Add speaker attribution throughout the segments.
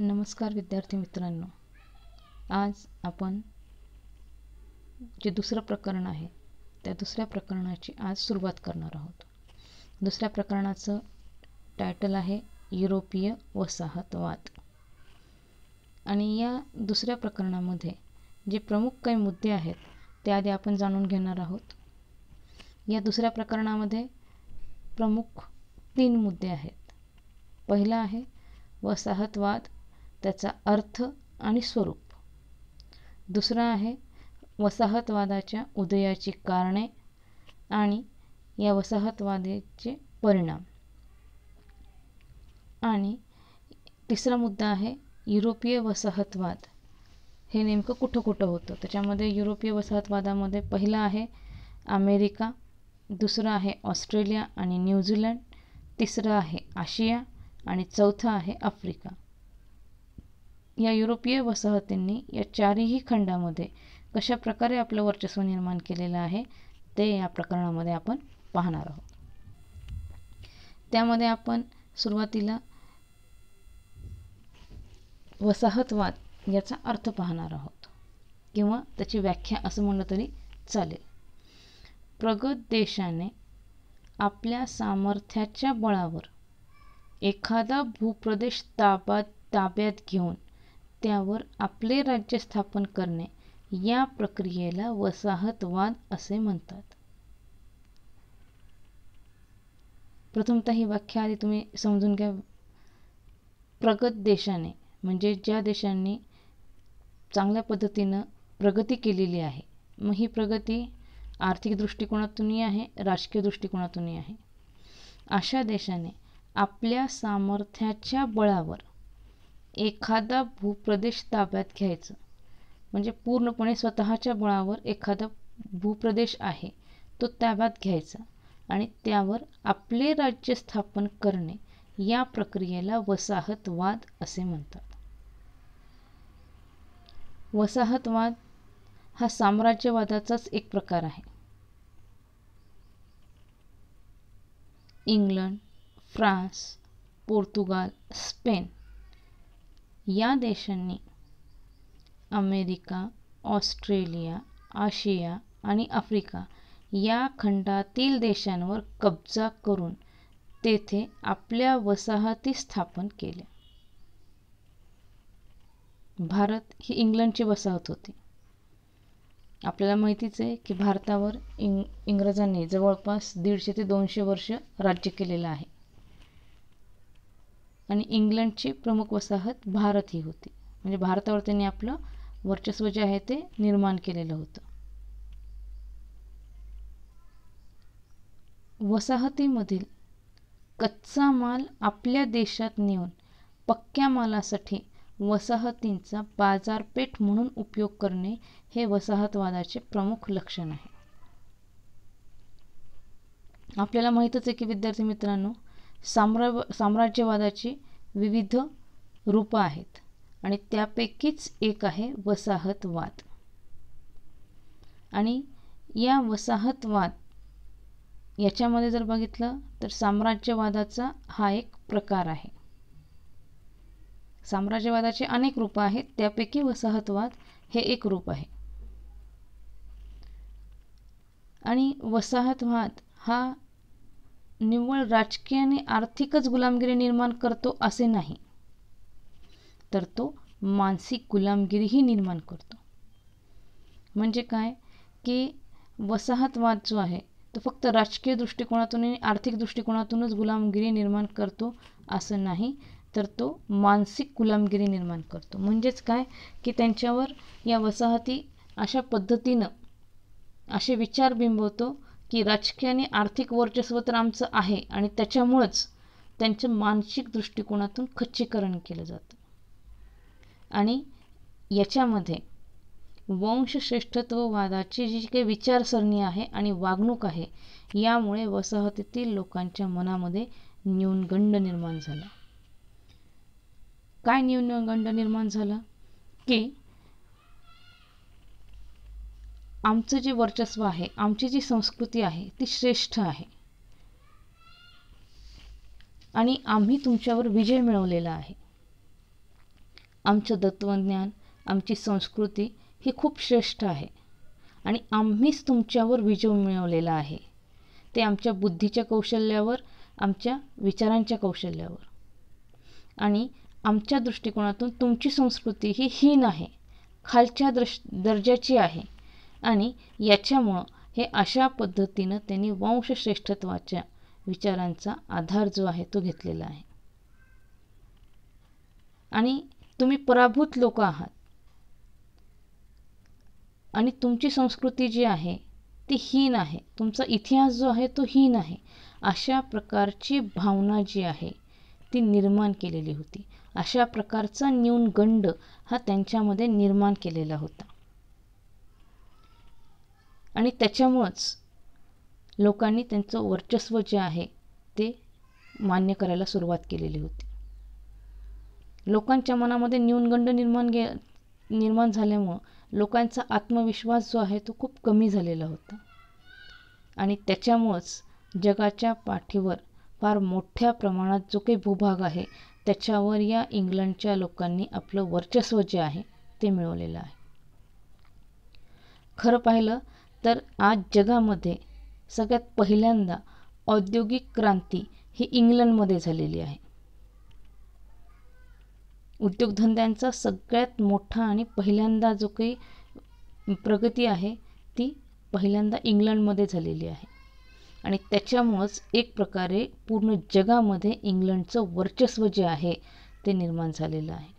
Speaker 1: नमस्कार विद्यार्थी मित्रांनो आज आपण जे दुसरं प्रकरण आहे त्या दुसऱ्या प्रकरणाची आज सुरुवात करणार आहोत दुसऱ्या प्रकरणाचं टायटल आहे युरोपीय वसाहतवाद आणि या दुसऱ्या प्रकरणामध्ये जे प्रमुख काही मुद्दे आहेत ते आधी आपण जाणून घेणार आहोत या दुसऱ्या प्रकरणामध्ये प्रमुख तीन मुद्दे आहेत पहिला आहे वसाहतवाद त्याचा अर्थ आणि स्वरूप दुसरा आहे वसाहतवादाच्या उदयाची कारणे आणि या वसाहतवादाचे परिणाम आणि तिसरा मुद्दा आहे युरोपीय वसाहतवाद हे नेमकं कुठं कुठं होतं त्याच्यामध्ये युरोपीय वसाहतवादामध्ये पहिला आहे अमेरिका दुसरा आहे ऑस्ट्रेलिया आणि न्यूझीलंड तिसरं आहे आशिया आणि चौथं आहे आफ्रिका या युरोपीय वसाहतींनी या चारही खंडामध्ये कशा प्रकारे आपलं वर्चस्व निर्माण केलेलं आहे ते या प्रकरणामध्ये आपण पाहणार आहोत त्यामध्ये आपण सुरुवातीला वसाहतवाद याचा अर्थ पाहणार आहोत किंवा त्याची व्याख्या असं म्हणलं तरी चालेल प्रगत देशाने आपल्या सामर्थ्याच्या बळावर एखादा भूप्रदेश ताबा ताब्यात घेऊन त्यावर आपले राज्य स्थापन करणे या प्रक्रियेला वसाहतवाद असे म्हणतात प्रथमतः ही व्याख्या आधी तुम्ही समजून घ्या प्रगत देशाने म्हणजे ज्या देशांनी चांगल्या पद्धतीनं प्रगती केलेली आहे मग ही प्रगती आर्थिक दृष्टिकोनातूनही आहे राजकीय दृष्टिकोनातूनही आहे अशा देशाने आपल्या सामर्थ्याच्या बळावर एखादा भूप्रदेश ताब्यात घ्यायचं म्हणजे पूर्णपणे स्वतःच्या बळावर एखादा भूप्रदेश आहे तो ताब्यात घ्यायचा आणि त्यावर आपले राज्य स्थापन करणे या प्रक्रियेला वसाहतवाद असे म्हणतात वसाहतवाद हा साम्राज्यवादाचाच एक प्रकार आहे इंग्लंड फ्रान्स पोर्तुगाल स्पेन या देशांनी अमेरिका ऑस्ट्रेलिया आशिया आणि आफ्रिका या खंडातील देशांवर कब्जा करून तेथे आपल्या वसाहती स्थापन केल्या भारत ही इंग्लंडची वसाहत होती आपल्याला माहितीच आहे की भारतावर इंग इंग्रजांनी जवळपास दीडशे ते दोनशे वर्ष राज्य केलेलं आहे आणि इंग्लंडची प्रमुख वसाहत भारत ही होती म्हणजे भारतावर त्यांनी आपलं वर्चस्व जे आहे ते निर्माण केलेलं होतं वसाहतीमधील कच्चा माल आपल्या देशात नेऊन पक्क्या मालासाठी वसाहतींचा बाजारपेठ म्हणून उपयोग करणे हे वसाहतवादाचे प्रमुख लक्षण आहे आपल्याला माहितच आहे की विद्यार्थी मित्रांनो साम्राव साम्राज्यवादाची विविध रूपं आहेत आणि त्यापैकीच एक आहे वसाहतवाद आणि या वसाहतवाद याच्यामध्ये जर बघितलं तर साम्राज्यवादाचा हा एक प्रकार आहे साम्राज्यवादाचे अनेक रूपं आहेत त्यापैकी वसाहतवाद हे एक रूप आहे आणि वसाहतवाद हा निव्वळ राजकीय आणि आर्थिकच गुलामगिरी निर्माण करतो असे नाही तर तो मानसिक गुलामगिरीही निर्माण करतो म्हणजे काय की वसाहतवाद जो आहे तो फक्त राजकीय दृष्टिकोनातून आणि आर्थिक दृष्टिकोनातूनच गुलामगिरी निर्माण करतो असं नाही तर तो मानसिक गुलामगिरी निर्माण करतो म्हणजेच काय की त्यांच्यावर या वसाहती अशा पद्धतीनं असे विचार बिंबवतो की राजकीय आणि आर्थिक वर्चस्व तर आमचं आहे आणि त्याच्यामुळंच त्यांचं मानसिक दृष्टिकोनातून खच्चीकरण केलं जातं आणि याच्यामध्ये वंशश्रेष्ठत्ववादाची जी काही विचारसरणी आहे आणि वागणूक आहे यामुळे वसाहतीतील लोकांच्या मनामध्ये न्यूनगंड निर्माण झाला काय न्यूनगंड निर्माण झाला की आमचं जे वर्चस्व आहे आमची जी संस्कृती आहे ती श्रेष्ठ आहे आणि आम्ही तुमच्यावर विजय मिळवलेला आहे आमचं तत्वज्ञान आमची संस्कृती ही खूप श्रेष्ठ आहे आणि आम्हीच तुमच्यावर विजय मिळवलेला आहे ते आमच्या बुद्धीच्या कौशल्यावर आमच्या विचारांच्या कौशल्यावर आणि आमच्या दृष्टिकोनातून तुमची संस्कृती ही हीन आहे खालच्या दृश दर्जाची आहे आणि याच्यामुळं हे अशा पद्धतीनं त्यांनी वंशश्रेष्ठत्वाच्या विचारांचा आधार जो आहे तो घेतलेला आहे आणि तुम्ही पराभूत लोक आहात आणि तुमची संस्कृती जी आहे ती हीन आहे तुमचा इतिहास जो आहे तो हीन आहे अशा प्रकारची भावना जी आहे ती निर्माण केलेली होती अशा प्रकारचा न्यूनगंड हा त्यांच्यामध्ये निर्माण केलेला होता आणि त्याच्यामुळंच लोकांनी त्यांचं वर्चस्व जे आहे ते मान्य करायला सुरुवात केलेली होती लोकांच्या मनामध्ये न्यूनगंड निर्माण गे निर्माण झाल्यामुळं लोकांचा आत्मविश्वास जो आहे तो खूप कमी झालेला होता आणि त्याच्यामुळंच जगाच्या पाठीवर फार मोठ्या प्रमाणात जो काही भूभाग आहे त्याच्यावर या इंग्लंडच्या लोकांनी आपलं वर्चस्व जे आहे ते मिळवलेलं आहे खरं पाहिलं तर आज जगामध्ये सगळ्यात पहिल्यांदा औद्योगिक क्रांती ही इंग्लंडमध्ये झालेली आहे उद्योगधंद्यांचा सगळ्यात मोठा आणि पहिल्यांदा जो काही प्रगती आहे ती पहिल्यांदा इंग्लंडमध्ये झालेली आहे आणि त्याच्यामुळंच एक प्रकारे पूर्ण जगामध्ये इंग्लंडचं वर्चस्व जे आहे ते निर्माण झालेलं आहे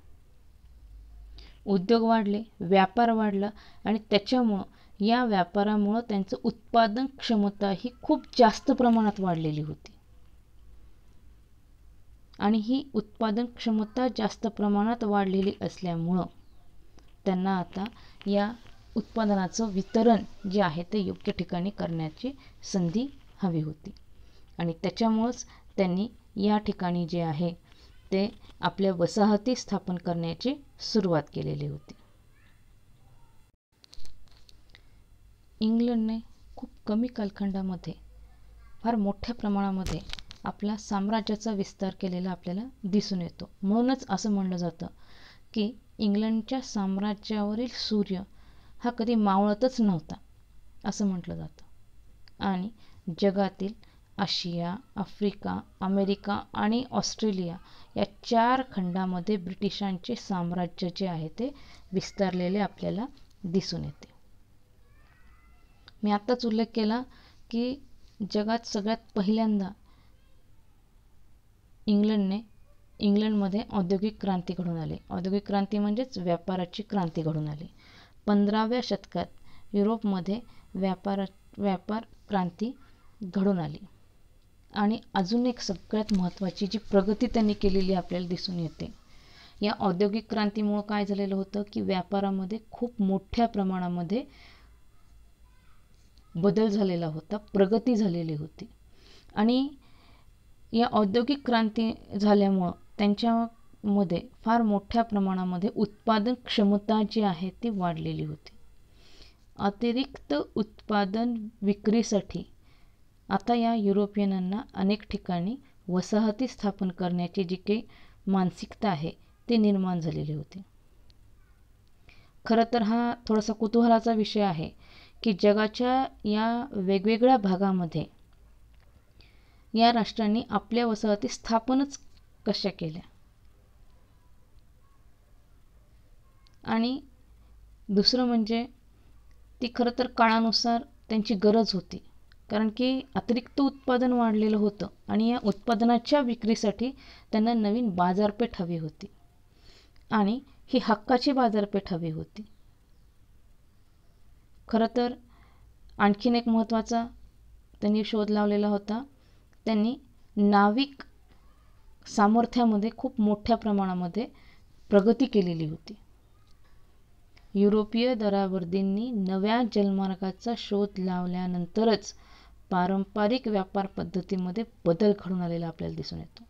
Speaker 1: उद्योग वाढले व्यापार वाढला आणि त्याच्यामुळं या व्यापारामुळं त्यांचं उत्पादन क्षमता ही खूप जास्त प्रमाणात वाढलेली होती आणि ही उत्पादन क्षमता जास्त प्रमाणात वाढलेली असल्यामुळं त्यांना आता या उत्पादनाचं वितरण जे आहे ते योग्य ठिकाणी करण्याची संधी हवी होती आणि त्याच्यामुळंच त्यांनी या ठिकाणी जे आहे ते आपल्या वसाहती स्थापन करण्याची सुरुवात केलेली होती इंग्लंडने खूप कमी कालखंडामध्ये फार मोठ्या प्रमाणामध्ये आपला साम्राज्याचा विस्तार केलेला आपल्याला दिसून येतो म्हणूनच असं म्हणलं जातं की इंग्लंडच्या साम्राज्यावरील सूर्य हा कधी मावळतच नव्हता असं म्हटलं जातं आणि जगातील आशिया आफ्रिका अमेरिका आणि ऑस्ट्रेलिया या चार खंडामध्ये ब्रिटिशांचे साम्राज्य जे आहे ते विस्तारलेले आपल्याला दिसून येते मी आत्ताच उल्लेख केला की जगात सगळ्यात पहिल्यांदा इंग्लंडने इंग्लंडमध्ये औद्योगिक क्रांती घडून आली औद्योगिक क्रांती म्हणजेच व्यापाराची क्रांती घडून आली पंधराव्या शतकात युरोपमध्ये व्यापार व्यापार क्रांती घडून आली आणि अजून एक सगळ्यात महत्त्वाची जी प्रगती त्यांनी केलेली आपल्याला दिसून येते या औद्योगिक क्रांतीमुळं काय झालेलं होतं की व्यापारामध्ये खूप मोठ्या प्रमाणामध्ये बदल झालेला होता प्रगती झालेली होती आणि या औद्योगिक क्रांती झाल्यामुळं त्यांच्यामध्ये फार मोठ्या प्रमाणामध्ये उत्पादन क्षमता जी आहे ती वाढलेली होती अतिरिक्त उत्पादन विक्रीसाठी आता या युरोपियनांना अनेक ठिकाणी वसाहती स्थापन करण्याची जी काही मानसिकता आहे ते निर्माण झालेली होती खरं तर हा थोडासा कुतूहलाचा विषय आहे की जगाच्या या वेगवेगळ्या भागामध्ये या राष्ट्रांनी आपल्या वसाहती स्थापनच कशा केल्या आणि दुसरं म्हणजे ती खरं तर काळानुसार त्यांची गरज होती कारण की अतिरिक्त उत्पादन वाढलेलं होतं आणि या उत्पादनाच्या विक्रीसाठी त्यांना नवीन बाजारपेठ हवी होती आणि ही हक्काची बाजारपेठ हवी होती खरं तर आणखीन एक महत्त्वाचा त्यांनी शोध लावलेला होता त्यांनी नाविक सामर्थ्यामध्ये खूप मोठ्या प्रमाणामध्ये प्रगती केलेली होती युरोपीय दरावर्दींनी नव्या जलमार्गाचा शोध लावल्यानंतरच पारंपरिक व्यापार पद्धतीमध्ये बदल घडून आलेला आपल्याला दिसून येतो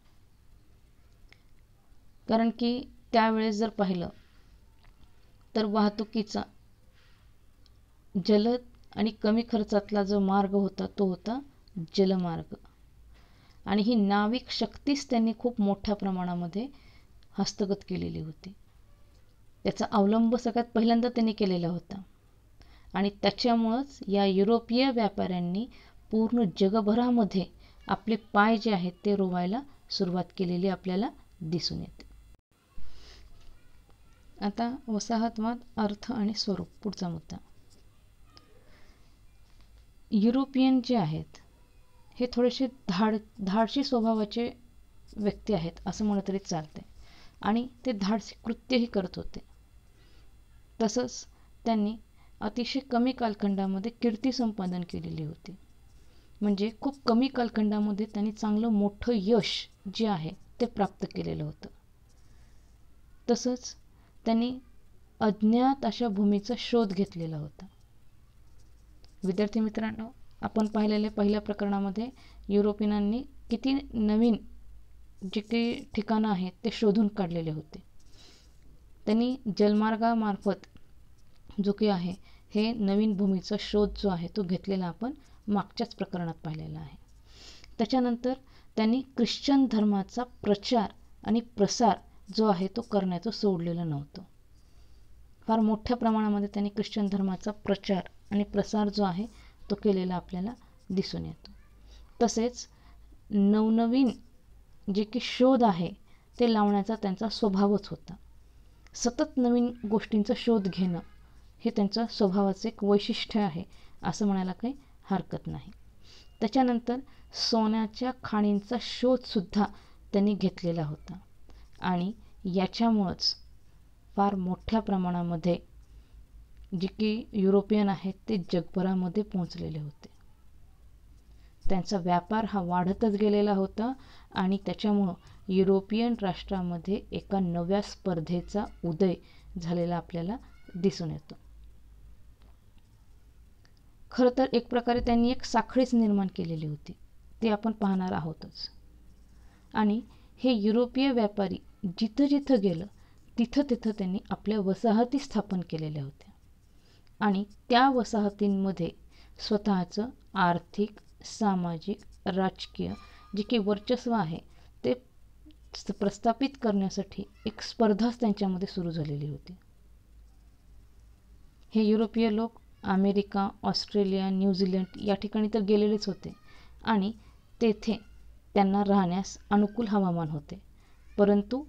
Speaker 1: कारण की त्यावेळेस जर पाहिलं तर वाहतुकीचा जलद आणि कमी खर्चातला जो मार्ग होता तो होता जलमार्ग आणि ही नाविक शक्तीच त्यांनी खूप मोठ्या प्रमाणामध्ये हस्तगत केलेली होती त्याचा अवलंब सगळ्यात पहिल्यांदा त्यांनी केलेला होता आणि त्याच्यामुळंच या युरोपीय व्यापाऱ्यांनी पूर्ण जगभरामध्ये आपले पाय जे आहेत ते रोवायला सुरुवात केलेली आपल्याला दिसून येते आता वसाहतवाद अर्थ आणि स्वरूप पुढचा मुद्दा युरोपियन जे आहेत हे थोडेसे धाड धाडशी स्वभावाचे व्यक्ती आहेत असं म्हणलं तरी चालते आणि ते धाडसी कृत्यही करत होते तसंच त्यांनी अतिशय कमी कालखंडामध्ये कीर्ती संपादन केलेली होती म्हणजे खूप कमी कालखंडामध्ये त्यांनी चांगलं मोठं यश जे आहे ते प्राप्त केलेलं होतं तसंच त्यांनी अज्ञात अशा भूमीचा शोध घेतलेला होता विद्यार्थी मित्रांनो आपण पाहिलेल्या पहिल्या प्रकरणामध्ये युरोपियनांनी किती नवीन जे काही ठिकाणं आहेत ते शोधून काढलेले होते त्यांनी जलमार्गामार्फत जो की आहे हे नवीन भूमीचा शोध जो आहे तो घेतलेला आपण मागच्याच प्रकरणात पाहिलेला आहे त्याच्यानंतर त्यांनी ख्रिश्चन धर्माचा प्रचार आणि प्रसार जो आहे तो करण्याचं सोडलेलं नव्हतं फार मोठ्या प्रमाणामध्ये त्यांनी ख्रिश्चन धर्माचा प्रचार आणि प्रसार जो आहे तो केलेला आपल्याला दिसून येतो तसेच नवनवीन जे की शोध आहे ते लावण्याचा त्यांचा स्वभावच होता सतत नवीन गोष्टींचा शोध घेणं हे त्यांचं स्वभावाचं एक वैशिष्ट्य आहे असं म्हणायला काही हरकत नाही त्याच्यानंतर सोन्याच्या खाणींचा शोधसुद्धा त्यांनी घेतलेला होता आणि याच्यामुळंच फार मोठ्या प्रमाणामध्ये जे की युरोपियन आहेत ते जगभरामध्ये पोहोचलेले होते त्यांचा व्यापार हा वाढतच गेलेला होता आणि त्याच्यामुळं युरोपियन राष्ट्रामध्ये एका नव्या स्पर्धेचा उदय झालेला आपल्याला दिसून येतो खरं तर एक प्रकारे त्यांनी एक साखळीच निर्माण केलेली होती ते आपण पाहणार आहोतच आणि हे युरोपीय व्यापारी जिथं जिथं गेलं तिथं तिथं त्यांनी आपल्या वसाहती स्थापन केलेल्या होत्या आणि त्या वसाहतींमध्ये स्वतःचं आर्थिक सामाजिक राजकीय जे की वर्चस्व आहे ते प्रस्थापित करण्यासाठी एक स्पर्धाच त्यांच्यामध्ये सुरू झालेली होती हे युरोपीय लोक अमेरिका ऑस्ट्रेलिया न्यूझीलंड या ठिकाणी तर गेलेलेच होते आणि तेथे त्यांना राहण्यास अनुकूल हवामान होते परंतु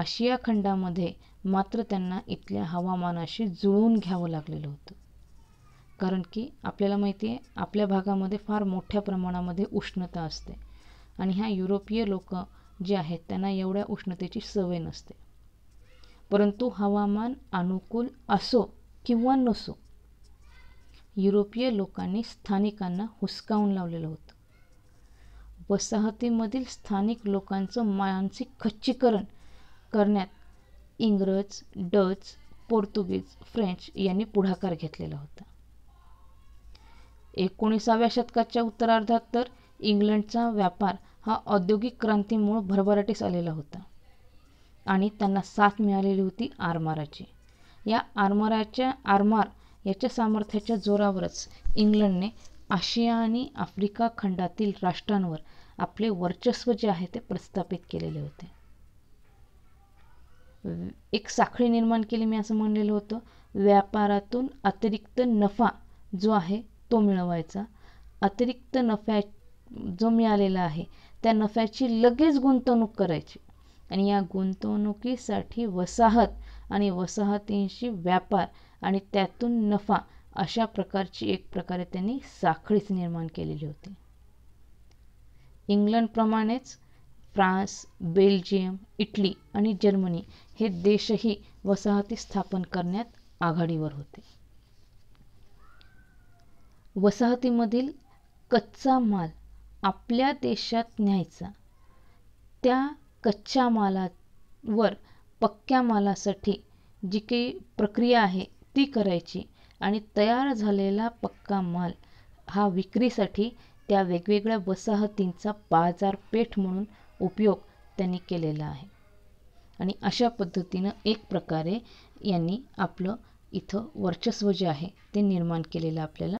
Speaker 1: आशिया खंडामध्ये मात्र त्यांना इथल्या हवामानाशी जुळवून घ्यावं लागलेलं होतं कारण की आपल्याला माहिती आहे आपल्या भागामध्ये फार मोठ्या प्रमाणामध्ये उष्णता असते आणि ह्या युरोपीय लोक जे आहेत त्यांना एवढ्या उष्णतेची सवय नसते परंतु हवामान अनुकूल असो किंवा नसो युरोपीय लोकांनी स्थानिकांना हुसकावून लावलेलं होतं वसाहतीमधील स्थानिक लोकांचं मानसिक खच्चीकरण करण्यात इंग्रज डच पोर्तुगीज फ्रेंच यांनी पुढाकार घेतलेला होता एकोणीसाव्या शतकाच्या उत्तरार्धात तर इंग्लंडचा व्यापार हा औद्योगिक क्रांतीमुळे भरभराटीस आलेला होता आणि त्यांना साथ मिळालेली होती आरमाराची या आरमाराच्या आरमार याच्या सामर्थ्याच्या जोरावरच इंग्लंडने आशिया आणि आफ्रिका खंडातील राष्ट्रांवर आपले वर्चस्व जे आहे ते प्रस्थापित केलेले होते एक साखळी निर्माण केली मी असं म्हणलेलं होतं व्यापारातून अतिरिक्त नफा जो आहे तो मिळवायचा अतिरिक्त नफ्या जो मिळालेला आहे त्या नफ्याची लगेच गुंतवणूक करायची आणि या गुंतवणुकीसाठी वसाहत आणि वसाहतींशी व्यापार आणि त्यातून नफा अशा प्रकारची एक प्रकारे त्यांनी साखळीच निर्माण केलेली होती इंग्लंडप्रमाणेच फ्रान्स बेल्जियम इटली आणि जर्मनी हे देशही वसाहती स्थापन करण्यात आघाडीवर होते वसाहतीमधील कच्चा माल आपल्या देशात न्यायचा त्या कच्च्या मालावर पक्क्या मालासाठी जी काही प्रक्रिया आहे ती करायची आणि तयार झालेला पक्का माल हा विक्रीसाठी त्या वेगवेगळ्या वसाहतींचा बाजारपेठ म्हणून उपयोग त्यांनी केलेला आहे आणि अशा पद्धतीनं एक प्रकारे यांनी आपलं इथं वर्चस्व जे आहे ते निर्माण केलेलं आपल्याला